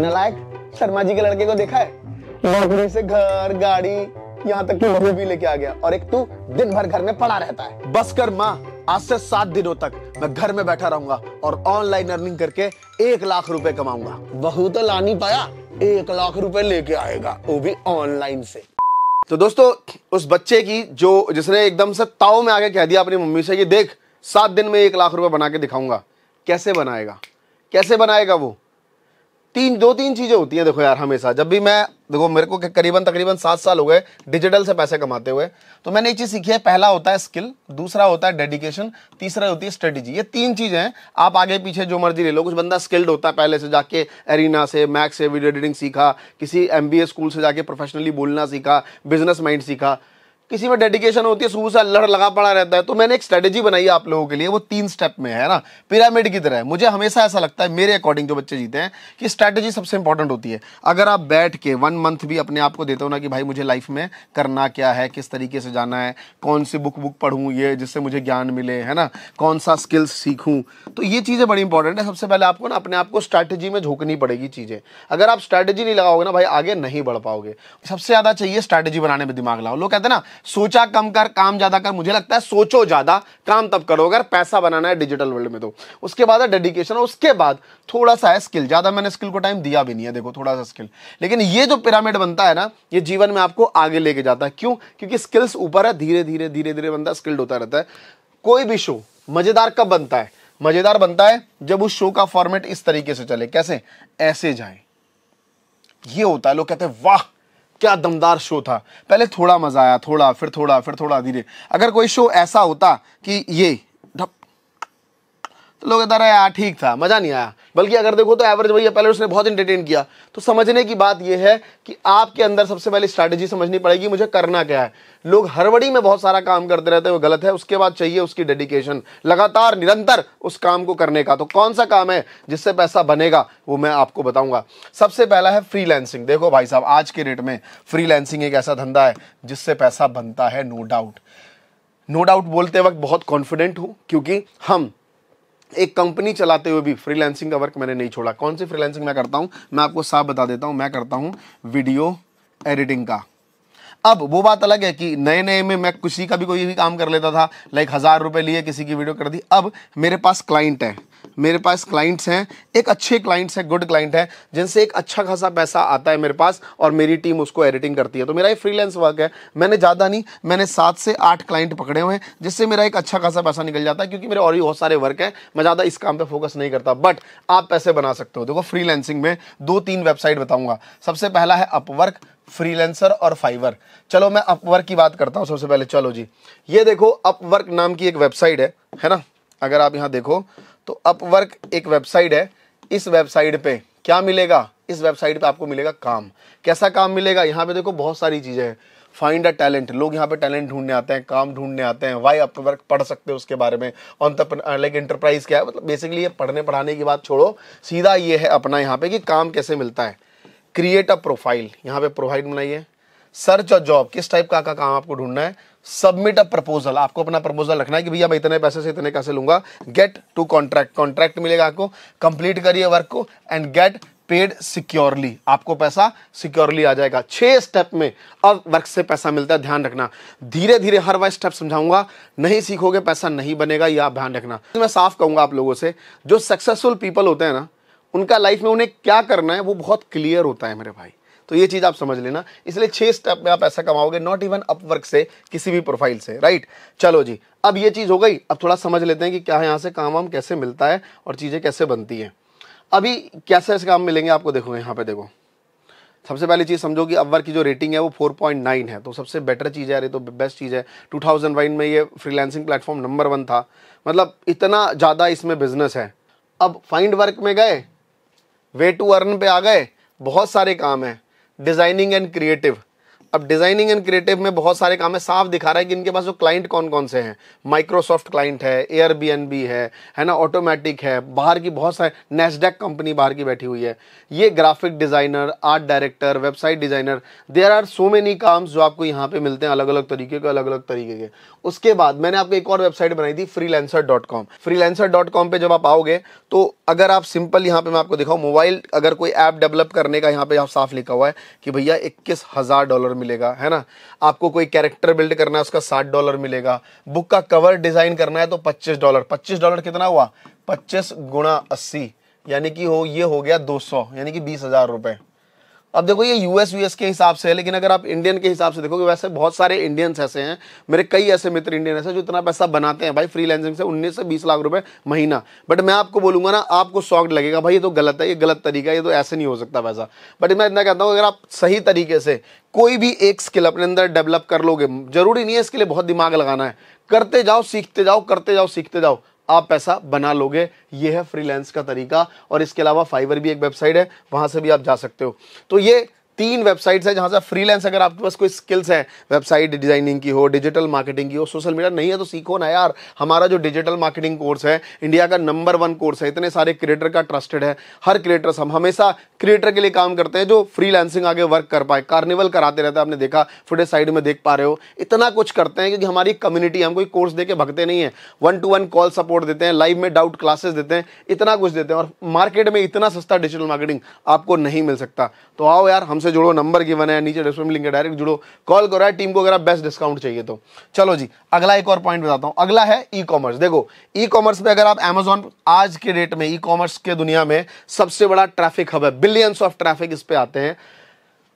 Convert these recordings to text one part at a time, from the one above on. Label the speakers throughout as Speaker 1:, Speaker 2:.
Speaker 1: नलायक शर्मा जी के लड़के को देखा है नौकरी से घर गाड़ी यहाँ तक की बहू भी लेके आ गया और एक तू दिन भर घर में पड़ा रहता है बस कर माँ आज से सात दिनों तक मैं घर में बैठा रहूंगा और ऑनलाइन अर्निंग करके एक लाख रुपए कमाऊंगा बहू तो ला नहीं पाया एक लाख रुपए लेके आएगा वो भी ऑनलाइन से तो दोस्तों उस बच्चे की जो जिसने एकदम से ताओ में आके कह दिया अपनी मम्मी से कि देख सात दिन में एक लाख रुपए बना के दिखाऊंगा कैसे बनाएगा कैसे बनाएगा वो तीन दो तीन चीज़ें होती हैं देखो यार हमेशा जब भी मैं देखो मेरे को करीबन तकरीबन सात साल हो गए डिजिटल से पैसे कमाते हुए तो मैंने एक चीज़ सीखी है पहला होता है स्किल दूसरा होता है डेडिकेशन तीसरा होती है स्ट्रेटेजी ये तीन चीज़ें हैं आप आगे पीछे जो मर्जी ले लो कुछ बंदा स्किल्ड होता है पहले से जाके एरिना से मैक्स से वीडियो एडिटिंग सीखा किसी एम स्कूल से जाके प्रोफेशनली बोलना सीखा बिजनेस माइंड सीखा किसी में डेडिकेशन होती है शुरू से अल्लड़ लगा पड़ा रहता है तो मैंने एक स्ट्रेटेजी बनाई आप लोगों के लिए वो तीन स्टेप में है ना पिरामिड की तरह मुझे हमेशा ऐसा लगता है मेरे अकॉर्डिंग जो बच्चे जीते हैं कि स्ट्रैटेजी सबसे इंपॉर्टेंट होती है अगर आप बैठ के वन मंथ भी अपने आप को देते हो ना कि भाई मुझे लाइफ में करना क्या है किस तरीके से जाना है कौन सी बुक बुक पढ़ूँ ये जिससे मुझे ज्ञान मिले है ना कौन सा स्किल्स सीखूँ तो ये चीज़ें बड़ी इंपॉर्टेंट है सबसे पहले आपको ना अपने आप को स्ट्रैटेजी में झोंकनी पड़ेगी चीज़ें अगर आप स्ट्रैटेजी नहीं लगाओगे ना भाई आगे नहीं बढ़ पाओगे सबसे ज़्यादा चाहिए स्ट्रैटेजी बनाने में दिमाग लाओ लोग कहते हैं ना सोचा कम कर काम ज्यादा कर मुझे लगता है सोचो ज्यादा काम तब करो अगर पैसा बनाना है डिजिटल वर्ल्ड में तो उसके बाद है डेडिकेशन और उसके बाद थोड़ा सा है स्किल ज्यादा मैंने स्किल को टाइम दिया भी नहीं है देखो थोड़ा सा स्किल लेकिन ये जो पिरामिड बनता है ना ये जीवन में आपको आगे लेके जाता है क्यों क्योंकि स्किल्स ऊपर है धीरे धीरे धीरे धीरे बनता है स्किल्ड होता रहता है कोई भी शो मजेदार कब बनता है मजेदार बनता है जब उस शो का फॉर्मेट इस तरीके से चले कैसे ऐसे जाए ये होता है लोग कहते हैं वाह क्या दमदार शो था पहले थोड़ा मज़ा आया थोड़ा फिर थोड़ा फिर थोड़ा धीरे अगर कोई शो ऐसा होता कि ये तो लोग कहता रहा यार ठीक था मज़ा नहीं आया बल्कि अगर देखो तो एवरेज भैया पहले उसने बहुत इंटरटेन किया तो समझने की बात यह है कि आपके अंदर सबसे पहले स्ट्रैटेजी समझनी पड़ेगी मुझे करना क्या है लोग हरबड़ी में बहुत सारा काम करते रहते हैं वो गलत है उसके बाद चाहिए उसकी डेडिकेशन लगातार निरंतर उस काम को करने का तो कौन सा काम है जिससे पैसा बनेगा वो मैं आपको बताऊंगा सबसे पहला है फ्रीलैंसिंग देखो भाई साहब आज के डेट में फ्रीलैंसिंग एक ऐसा धंधा है जिससे पैसा बनता है नो डाउट नो डाउट बोलते वक्त बहुत कॉन्फिडेंट हूं क्योंकि हम एक कंपनी चलाते हुए भी फ्रीलैंसिंग का वर्क मैंने नहीं छोड़ा कौन सी फ्रीलैंसिंग मैं करता हूँ मैं आपको साफ बता देता हूँ मैं करता हूँ वीडियो एडिटिंग का अब वो बात अलग है कि नए नए में मैं किसी का भी कोई भी काम कर लेता था लाइक हज़ार रुपये लिए किसी की वीडियो कर दी अब मेरे पास क्लाइंट है मेरे पास क्लाइंट्स हैं एक अच्छे क्लाइंट्स हैं गुड क्लाइंट हैं जिनसे एक अच्छा खासा पैसा आता है मेरे पास और मेरी टीम उसको एडिटिंग करती है तो मेरा ये फ्रीलांस वर्क है मैंने ज़्यादा नहीं मैंने सात से आठ क्लाइंट पकड़े हुए हैं जिससे मेरा एक अच्छा खासा पैसा निकल जाता है क्योंकि मेरे और भी बहुत सारे वर्क हैं मैं ज़्यादा इस काम पर फोकस नहीं करता बट आप पैसे बना सकते हो देखो फ्रीलैंसिंग में दो तीन वेबसाइट बताऊँगा सबसे पहला है अपवर्क फ्रीलेंसर और फाइवर चलो मैं अपवर्क की बात करता हूँ सबसे पहले चलो जी ये देखो अपवर्क नाम की एक वेबसाइट है है ना अगर आप यहाँ देखो तो अपवर्क एक वेबसाइट है इस वेबसाइट पे क्या मिलेगा इस वेबसाइट पे आपको मिलेगा काम कैसा काम मिलेगा यहाँ पे देखो बहुत सारी चीज़ें हैं फाइंड अ टैलेंट लोग यहाँ पे टैलेंट ढूंढने आते हैं काम ढूंढने आते हैं वाई अपवर्क पढ़ सकते हो उसके बारे में ऑन लाइक इंटरप्राइज क्या है मतलब बेसिकली ये पढ़ने पढ़ाने की बात छोड़ो सीधा ये है अपना यहाँ पे कि काम कैसे मिलता है क्रिएट अ प्रोफाइल यहाँ पे प्रोफाइल बनाइए सर्च और जॉब किस टाइप का, का काम आपको ढूंढना है सबमिट अ प्रपोजल आपको अपना प्रपोजल रखना है कि भैया मैं इतने पैसे से इतने कैसे लूंगा गेट टू कॉन्ट्रैक्ट कॉन्ट्रैक्ट मिलेगा आपको कंप्लीट करिए वर्क को एंड गेट पेड सिक्योरली आपको पैसा सिक्योरली आ जाएगा छह स्टेप में अब वर्क से पैसा मिलता है ध्यान रखना धीरे धीरे हर वह स्टेप समझाऊंगा नहीं सीखोगे पैसा नहीं बनेगा यह आप ध्यान रखना मैं साफ कहूंगा आप लोगों से जो सक्सेसफुल पीपल होते हैं ना उनका लाइफ में उन्हें क्या करना है वो बहुत क्लियर होता है मेरे भाई तो ये चीज़ आप समझ लेना इसलिए छह स्टेप में आप ऐसा कमाओगे नॉट इवन अपवर्क से किसी भी प्रोफाइल से राइट चलो जी अब ये चीज़ हो गई अब थोड़ा समझ लेते हैं कि क्या यहाँ से काम वाम कैसे मिलता है और चीज़ें कैसे बनती है अभी कैसे ऐसे काम मिलेंगे आपको देखो यहाँ पर देखो सबसे पहली चीज़ समझो कि अवर की जो रेटिंग है वो 4.9 है तो सबसे बेटर चीज़ है अरे तो बेस्ट चीज़ है 2001 में ये फ्रीलैंसिंग प्लेटफॉर्म नंबर वन था मतलब इतना ज़्यादा इसमें बिजनेस है अब फाइंड वर्क में गए वे टू अर्न पे आ गए बहुत सारे काम हैं designing and creative अब डिजाइनिंग एंड क्रिएटिव में बहुत सारे काम है साफ दिखा रहा है कि इनके पास जो क्लाइंट कौन कौन से हैं माइक्रोसॉफ्ट क्लाइंट है एयर है है ना ऑटोमेटिक है बाहर की बहुत सारे नेस्डेक कंपनी बाहर की बैठी हुई है ये graphic designer art director website designer there are so many काम्स जो आपको यहाँ पे मिलते हैं अलग अलग तरीके के अलग अलग तरीके के उसके बाद मैंने आपको एक और वेबसाइट बनाई थी freelancer dot com freelancer dot com पर जब आप आओगे तो अगर आप सिंपल यहाँ पे मैं आपको दिखाऊँ मोबाइल अगर कोई ऐप डेवलप करने का यहाँ पे आप साफ लिखा हुआ है कि भैया इक्कीस हज़ार डॉलर मिलेगा है ना आपको कोई कैरेक्टर बिल्ड करना है उसका साठ डॉलर मिलेगा बुक का कवर डिज़ाइन करना है तो पच्चीस डॉलर पच्चीस डॉलर कितना हुआ पच्चीस गुणा अस्सी यानी कि हो ये हो गया दो सौ यानी कि बीस हज़ार रुपए अब देखो ये यूएस यूएस के हिसाब से है लेकिन अगर आप इंडियन के हिसाब से देखोगे वैसे बहुत सारे इंडियंस ऐसे हैं मेरे कई ऐसे मित्र इंडियन ऐसे जो इतना पैसा बनाते हैं भाई फ्रीलैंसिंग से 19 से 20 लाख रुपए महीना बट मैं आपको बोलूंगा ना आपको सॉक्ट लगेगा भाई ये तो गलत है ये गलत तरीका है ये तो ऐसे नहीं हो सकता पैसा बट मैं इतना कहता हूँ अगर आप सही तरीके से कोई भी एक स्किल अपने अंदर डेवलप कर लोगे जरूरी नहीं है इसके लिए बहुत दिमाग लगाना है करते जाओ सीखते जाओ करते जाओ सीखते जाओ आप पैसा बना लोगे ये है फ्रीलांस का तरीका और इसके अलावा फाइवर भी एक वेबसाइट है वहाँ से भी आप जा सकते हो तो ये तीन वेबसाइट्स हैं जहाँ से फ्रीलांस अगर आपके पास कोई स्किल्स हैं वेबसाइट डिजाइनिंग की हो डिजिटल मार्केटिंग की हो सोशल मीडिया नहीं है तो सीखो ना यार हमारा जो डिजिटल मार्केटिंग कोर्स है इंडिया का नंबर वन कोर्स है इतने सारे क्रिएटर का ट्रस्टेड है हर क्रिएटर्स हम हमेशा क्रिएटर के लिए काम करते हैं जो फ्री आगे वर्क कर पाए कार्निवल कराते रहते हैं आपने देखा फुटेज साइड में देख पा रहे हो इतना कुछ करते हैं क्योंकि हमारी कम्युनिटी हम कोई कोर्स दे के भगते नहीं है one to one call support देते हैं लाइव में डाउट क्लासेस देते हैं इतना कुछ देते हैं और मार्केट में इतना सस्ता डिजिटल मार्केटिंग आपको नहीं मिल सकता तो आओ यार हमसे से जुड़ो नंबर गिवन है नीचे डिस्क्रिप्शन लिंक है डायरेक्ट जुड़ो कॉल करो है टीम को अगर आप बेस्ट डिस्काउंट चाहिए तो चलो जी अगला एक और पॉइंट बताता हूँ अगला है ई कॉमर्स देखो ई कॉमर्स पे अगर आप अमेजोन आज के डेट में ई कॉमर्स के दुनिया में सबसे बड़ा ट्रैफिक हब है बिलियंस ऑफ ट्रैफिक इस पर आते हैं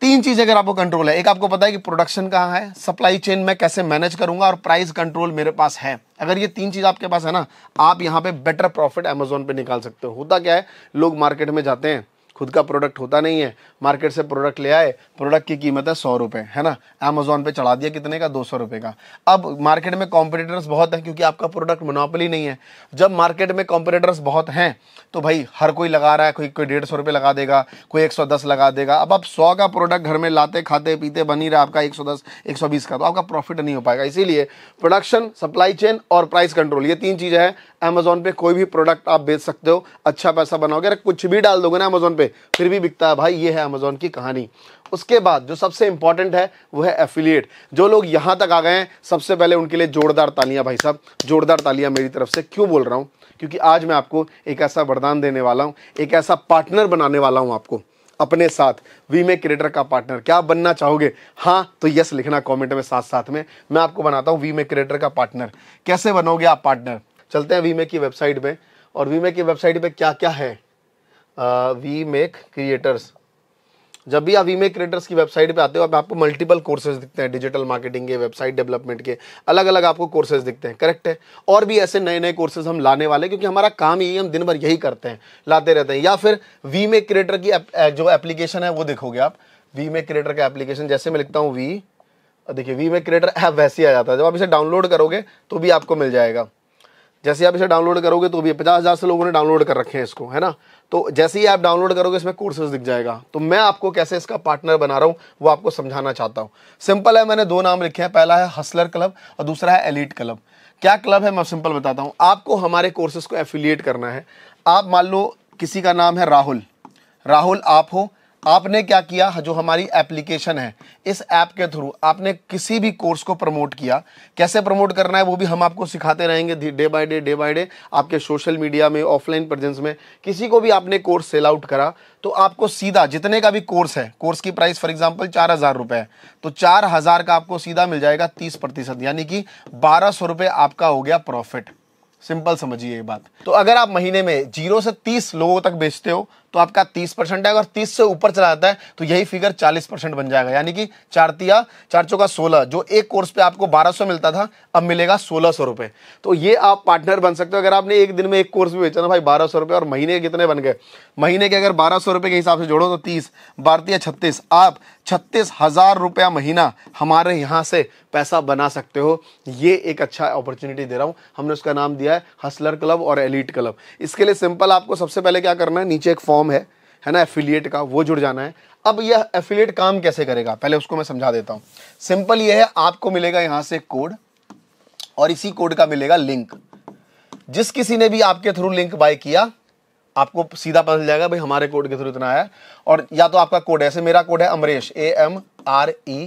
Speaker 1: तीन चीजें अगर आपको कंट्रोल है एक आपको पता है कि प्रोडक्शन कहाँ है सप्लाई चेन में कैसे मैनेज करूंगा और प्राइस कंट्रोल मेरे पास है अगर ये तीन चीज़ आपके पास है ना आप यहाँ पे बेटर प्रॉफिट अमेजोन पे निकाल सकते हो होता क्या है लोग मार्केट में जाते हैं खुद का प्रोडक्ट होता नहीं है मार्केट से प्रोडक्ट ले आए प्रोडक्ट की कीमत है सौ रुपये है ना अमेजोन पे चढ़ा दिया कितने का दो सौ रुपये का अब मार्केट में कॉम्पिटिटर्स बहुत हैं क्योंकि आपका प्रोडक्ट मोनोपली नहीं है जब मार्केट में कॉम्पिटिटर्स बहुत हैं तो भाई हर कोई लगा रहा है कोई कोई डेढ़ सौ रुपये लगा देगा कोई एक सौ दस लगा देगा अब आप सौ का प्रोडक्ट घर में लाते खाते पीते बनी रहा आपका एक सौ दस एक सौ बीस का तो आपका प्रॉफिट नहीं हो पाएगा इसीलिए प्रोडक्शन सप्लाई चेन और प्राइस कंट्रोल ये तीन चीज़ें हैं अमेजोन पे कोई भी प्रोडक्ट आप बेच सकते हो अच्छा पैसा बनाओगे अगर कुछ भी डाल दोगे ना अमेजोन पे फिर भी बिकता है भाई ये है अमेज़ोन की कहानी उसके बाद जो सबसे इंपॉर्टेंट है वो है एफिलिएट जो लोग यहाँ तक आ गए हैं सबसे पहले उनके लिए जोरदार तालियां भाई साहब जोरदार तालियां मेरी तरफ से क्यों बोल रहा हूँ क्योंकि आज मैं आपको एक ऐसा वरदान देने वाला हूँ एक ऐसा पार्टनर बनाने वाला हूँ आपको अपने साथ वी में क्रिएटर का पार्टनर क्या बनना चाहोगे हाँ तो यस लिखना कमेंट में साथ साथ में मैं आपको बनाता हूँ वी में क्रिएटर का पार्टनर कैसे बनोगे आप पार्टनर चलते हैं वीमे की वेबसाइट पे और वीमे की वेबसाइट पे क्या क्या है वी मेक क्रिएटर्स जब भी आप वी मेक क्रिएटर्स की वेबसाइट पे आते हो आप आपको मल्टीपल कोर्सेज दिखते हैं डिजिटल मार्केटिंग के वेबसाइट डेवलपमेंट के अलग अलग आपको कोर्सेज दिखते हैं करेक्ट है और भी ऐसे नए नए कोर्सेज हम लाने वाले क्योंकि हमारा काम यही हम दिन भर यही करते हैं लाते रहते हैं या फिर वी मेक क्रिएटर की जो एप्लीकेशन है वो देखोगे आप वी मेक क्रिएटर का एप्लीकेशन जैसे मैं लिखता हूँ वी देखिए वी मेक क्रिएटर ऐप वैसे ही आ जाता है जब आप इसे डाउनलोड करोगे तो भी आपको मिल जाएगा जैसे आप इसे डाउनलोड करोगे तो भी पचास हज़ार से लोगों ने डाउनलोड कर रखे हैं इसको है ना तो जैसे ही आप डाउनलोड करोगे इसमें कोर्सेज दिख जाएगा तो मैं आपको कैसे इसका पार्टनर बना रहा हूँ वो आपको समझाना चाहता हूँ सिंपल है मैंने दो नाम लिखे हैं पहला है हसलर क्लब और दूसरा है एलिट क्लब क्या क्लब है मैं सिंपल बताता हूँ आपको हमारे कोर्सेज को एफिलिएट करना है आप मान लो किसी का नाम है राहुल राहुल आप हो आपने क्या किया हाँ, जो हमारी एप्लीकेशन है इस ऐप के थ्रू आपने किसी भी कोर्स को प्रमोट किया कैसे प्रमोट करना है वो भी हम आपको सिखाते रहेंगे day by day day by day आपके सोशल मीडिया में ऑफलाइन प्रेजेंस में किसी को भी आपने कोर्स सेल आउट करा तो आपको सीधा जितने का भी कोर्स है कोर्स की प्राइस फॉर एग्जाम्पल चार हज़ार रुपए है तो चार हज़ार का आपको सीधा मिल जाएगा तीस प्रतिशत यानी कि बारह सौ रुपए आपका हो गया प्रॉफिट सिंपल समझिए ये बात तो अगर आप महीने में जीरो से तीस लोगों तक बेचते हो तो आपका तीस परसेंट है अगर तीस से ऊपर चला जाता है तो यही फिगर चालीस परसेंट बन जाएगा यानी कि चार तिया चार चौका सोलह जो एक कोर्स पे आपको बारह सौ मिलता था अब मिलेगा सोलह सौ रुपये तो ये आप पार्टनर बन सकते हो अगर आपने एक दिन में एक कोर्स भी बेचा ना भाई बारह सौ और महीने के कितने बन गए महीने के अगर बारह सौ के हिसाब से जोड़ो तो तीस भारतीय छत्तीस आप छत्तीस हज़ार रुपया महीना हमारे यहाँ से पैसा बना सकते हो ये एक अच्छा अपॉर्चुनिटी दे रहा हूँ हमने उसका नाम दिया है हसलर क्लब और एलिट क्लब इसके लिए सिंपल आपको सबसे पहले क्या करना है नीचे एक फॉर्म फॉर्म है है ना एफिलिएट का वो जुड़ जाना है अब यह एफिलिएट काम कैसे करेगा पहले उसको मैं समझा देता हूं सिंपल यह है आपको मिलेगा यहां से कोड और इसी कोड का मिलेगा लिंक जिस किसी ने भी आपके थ्रू लिंक बाय किया आपको सीधा पता चल जाएगा भाई हमारे कोड के थ्रू इतना आया और या तो आपका कोड ऐसे मेरा कोड है Amresh A M R E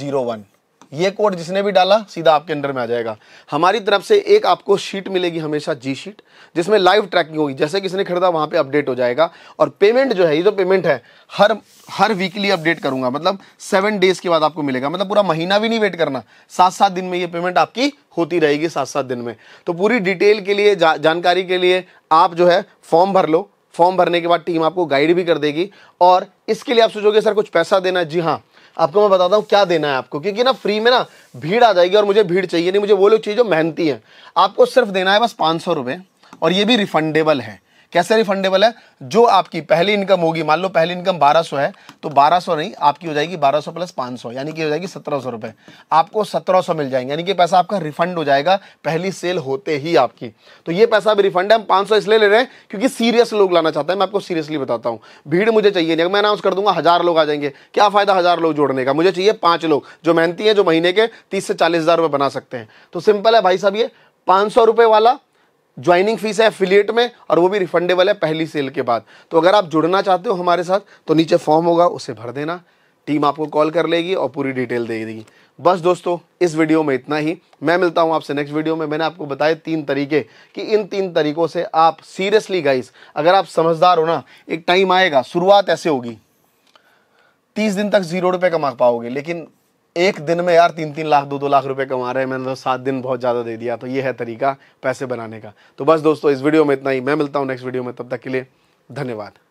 Speaker 1: zero one ये कोड जिसने भी डाला सीधा आपके अंडर में आ जाएगा हमारी तरफ से एक आपको शीट मिलेगी हमेशा जी शीट जिसमें लाइव ट्रैकिंग होगी जैसे किसने खरीदा वहां पे अपडेट हो जाएगा और पेमेंट जो है ये तो पेमेंट है हर हर वीकली अपडेट करूंगा मतलब सेवन डेज के बाद आपको मिलेगा मतलब पूरा महीना भी नहीं वेट करना सात सात दिन में ये पेमेंट आपकी होती रहेगी सात सात दिन में तो पूरी डिटेल के लिए जा, जानकारी के लिए आप जो है फॉर्म भर लो फॉर्म भरने के बाद टीम आपको गाइड भी कर देगी और इसके लिए आप सोचोगे सर कुछ पैसा देना जी हाँ आपको मैं बताता हूँ क्या देना है आपको क्योंकि ना फ्री में ना भीड़ आ जाएगी और मुझे भीड़ चाहिए नहीं मुझे वो लोग चाहिए जो मेहनती है आपको सिर्फ देना है बस पाँच सौ रुपये और ये भी रिफंडेबल है कैसे रिफंडेबल है जो आपकी पहली इनकम होगी मान लो पहली इनकम 1200 है तो 1200 नहीं आपकी हो जाएगी 1200 प्लस 500 यानी कि हो जाएगी सत्रह सौ रुपए आपको 1700 मिल जाएंगे यानी कि पैसा आपका रिफंड हो जाएगा पहली सेल होते ही आपकी तो ये पैसा अभी रिफंड है हम पाँच इसलिए ले रहे हैं क्योंकि सीरियस लोग लाना चाहते हैं मैं आपको सीरियसली बताता हूँ भीड़ मुझे चाहिए नहीं मैं अनाउंस कर दूंगा हज़ार लोग आ जाएंगे क्या फ़ायदा हज़ार लोग जोड़ने का मुझे चाहिए पाँच लोग जो मेहनती हैं जो महीने के तीस से चालीस हज़ार बना सकते हैं तो सिंपल है भाई साहब ये पाँच सौ रुपये वाला ज्वाइनिंग फीस है एफिलिएट में और वो भी रिफंडेबल है पहली सेल के बाद तो अगर आप जुड़ना चाहते हो हमारे साथ तो नीचे फॉर्म होगा उसे भर देना टीम आपको कॉल कर लेगी और पूरी डिटेल दे देगी बस दोस्तों इस वीडियो में इतना ही मैं मिलता हूं आपसे नेक्स्ट वीडियो में मैंने आपको बताए तीन तरीके कि इन तीन तरीकों से आप सीरियसली गाइस अगर आप समझदार हो ना एक टाइम आएगा शुरुआत ऐसे होगी तीस दिन तक जीरो रुपए कमा पाओगे लेकिन एक दिन में यार तीन तीन लाख दो दो लाख रुपए कमा रहे हैं मैंने तो सात दिन बहुत ज़्यादा दे दिया तो ये है तरीका पैसे बनाने का तो बस दोस्तों इस वीडियो में इतना ही मैं मिलता हूँ नेक्स्ट वीडियो में तब तक के लिए धन्यवाद